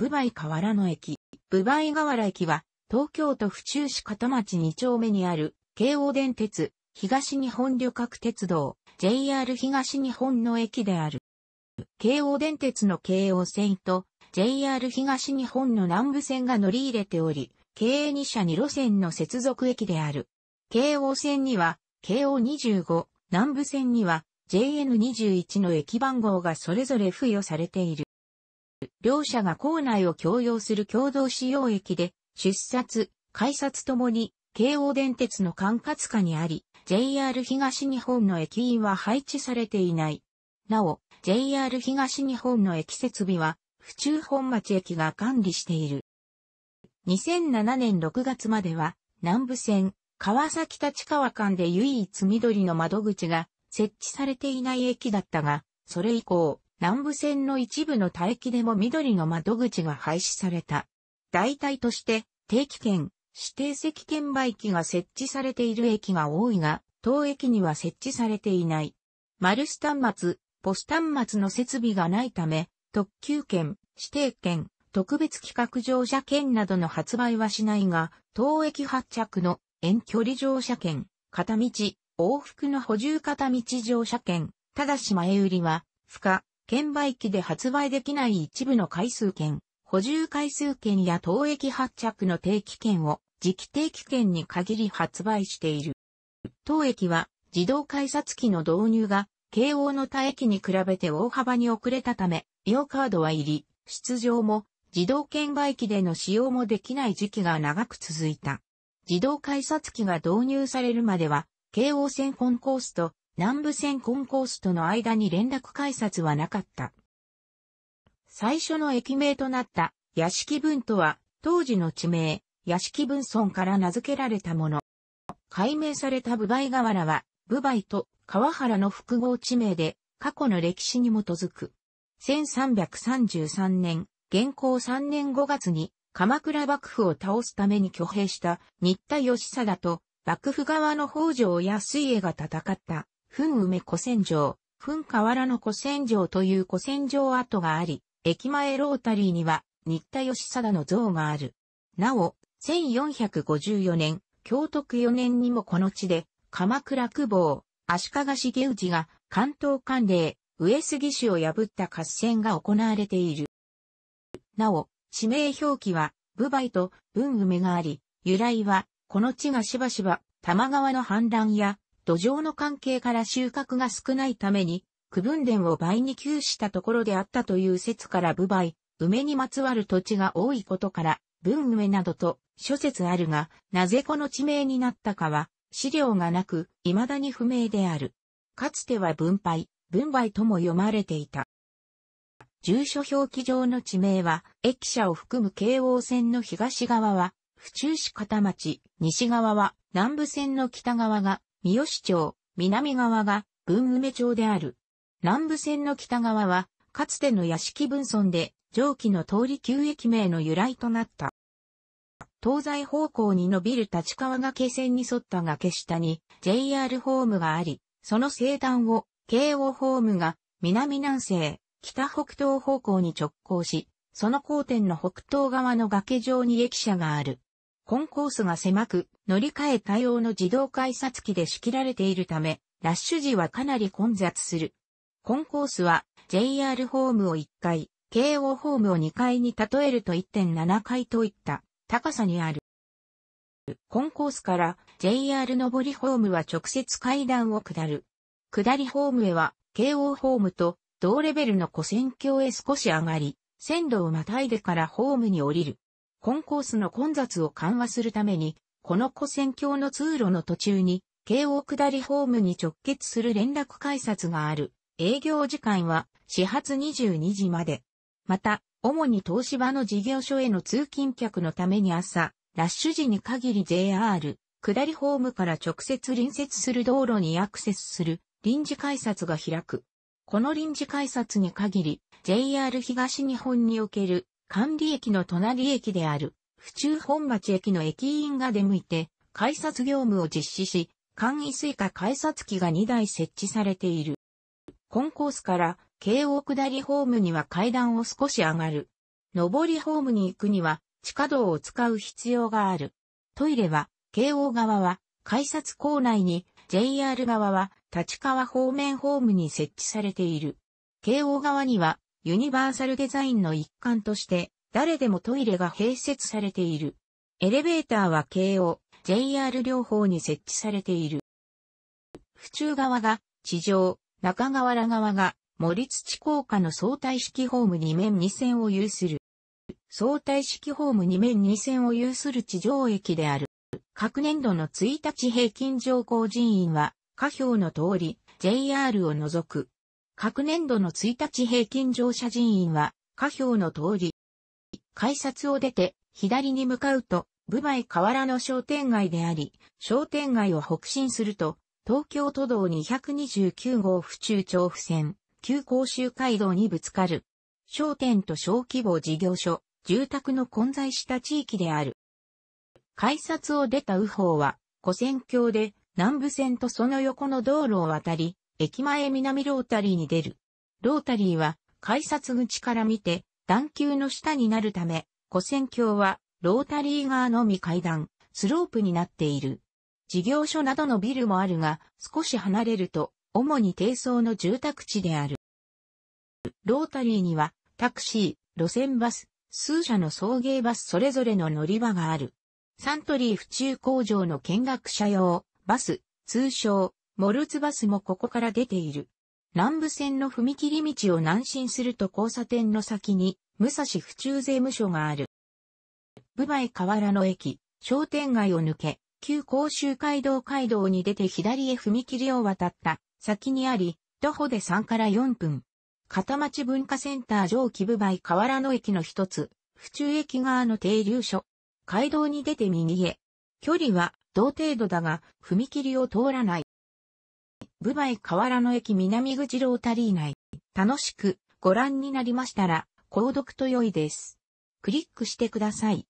ブバイ河原の駅。ブバイ河原駅は、東京都府中市片町2丁目にある、京王電鉄、東日本旅客鉄道、JR 東日本の駅である。京王電鉄の京王線と、JR 東日本の南部線が乗り入れており、京営2社2路線の接続駅である。京王線には、京王25、南部線には、JN21 の駅番号がそれぞれ付与されている。両者が校内を共用する共同使用駅で、出札、改札ともに、京王電鉄の管轄下にあり、JR 東日本の駅員は配置されていない。なお、JR 東日本の駅設備は、府中本町駅が管理している。2007年6月までは、南武線、川崎立川間で唯一緑の窓口が設置されていない駅だったが、それ以降、南部線の一部の帯域でも緑の窓口が廃止された。代替として、定期券、指定席券売機が設置されている駅が多いが、当駅には設置されていない。マルス端末、ポス端末の設備がないため、特急券、指定券、特別企画乗車券などの発売はしないが、当駅発着の遠距離乗車券、片道、往復の補充片道乗車券、ただし前売りは、不可、券売機で発売できない一部の回数券、補充回数券や当駅発着の定期券を時期定期券に限り発売している。当駅は自動改札機の導入が慶応の他駅に比べて大幅に遅れたため、用カードは入り、出場も自動券売機での使用もできない時期が長く続いた。自動改札機が導入されるまでは、京王線本コースと南部線コンコースとの間に連絡改札はなかった。最初の駅名となった屋敷分とは当時の地名、屋敷分村から名付けられたもの。改名された部梅河原は、部梅と川原の複合地名で、過去の歴史に基づく。1333年、現行3年5月に、鎌倉幕府を倒すために挙兵した新田義貞と、幕府側の北条や水が戦った噴梅古戦場、噴河原の古戦場という古戦場跡があり、駅前ロータリーには、新田義貞の像がある。なお、1454年、京徳4年にもこの地で、鎌倉久保、足利重氏が関東管令、上杉氏を破った合戦が行われている。なお、地名表記は、武梅と文梅があり、由来は、この地がしばしば、玉川の氾濫や土壌の関係から収穫が少ないために、区分田を倍に窮したところであったという説から部倍、梅にまつわる土地が多いことから、文梅などと諸説あるが、なぜこの地名になったかは、資料がなく、未だに不明である。かつては分配、分配とも読まれていた。住所表記上の地名は、駅舎を含む京王線の東側は、府中市片町、西側は南部線の北側が三好町、南側が文梅町である。南部線の北側は、かつての屋敷分村で、上記の通り旧駅名の由来となった。東西方向に伸びる立川崖線に沿った崖下に JR ホームがあり、その西端を京王ホームが南南西、北北東方向に直行し、その交点の北東側の崖上に駅舎がある。コンコースが狭く、乗り換え対応の自動改札機で仕切られているため、ラッシュ時はかなり混雑する。コンコースは JR ホームを1階、京王ホームを2階に例えると1.7階といった高さにある。コンコースから JR 上りホームは直接階段を下る。下りホームへは京王ホームと同レベルの古線橋へ少し上がり、線路をまたいでからホームに降りる。コンコースの混雑を緩和するために、この古線橋の通路の途中に、京王下りホームに直結する連絡改札がある。営業時間は始発22時まで。また、主に東芝の事業所への通勤客のために朝、ラッシュ時に限り JR、下りホームから直接隣接する道路にアクセスする臨時改札が開く。この臨時改札に限り、JR 東日本における管理駅の隣駅である、府中本町駅の駅員が出向いて、改札業務を実施し、簡易スイカ改札機が2台設置されている。コンコースから京王下りホームには階段を少し上がる。上りホームに行くには地下道を使う必要がある。トイレは京王側は改札構内に JR 側は立川方面ホームに設置されている。京王側にはユニバーサルデザインの一環として、誰でもトイレが併設されている。エレベーターは京王、JR 両方に設置されている。府中側が地上、中川原側が森土高架の相対式ホーム2面2線を有する。相対式ホーム2面2線を有する地上駅である。各年度の1日平均乗降人員は、下表の通り、JR を除く各年度の1日平均乗車人員は、下表の通り。改札を出て、左に向かうと、部前河原の商店街であり、商店街を北進すると、東京都道229号府中調布線、旧甲州街道にぶつかる。商店と小規模事業所、住宅の混在した地域である。改札を出た右方は、古線橋で、南部線とその横の道路を渡り、駅前南ロータリーに出る。ロータリーは改札口から見て段丘の下になるため、古線橋はロータリー側のみ階段、スロープになっている。事業所などのビルもあるが、少し離れると、主に低層の住宅地である。ロータリーには、タクシー、路線バス、数社の送迎バスそれぞれの乗り場がある。サントリー府中工場の見学者用、バス、通称、モルツバスもここから出ている。南部線の踏切道を南進すると交差点の先に、武蔵府中税務署がある。部前河原の駅、商店街を抜け、旧甲州街道街道に出て左へ踏切を渡った先にあり、徒歩で3から4分。片町文化センター上記部梅河原の駅の一つ、府中駅側の停留所。街道に出て右へ。距離は同程度だが、踏切を通らない。ブバイ河原の駅南口ロータリー内、楽しくご覧になりましたら、購読と良いです。クリックしてください。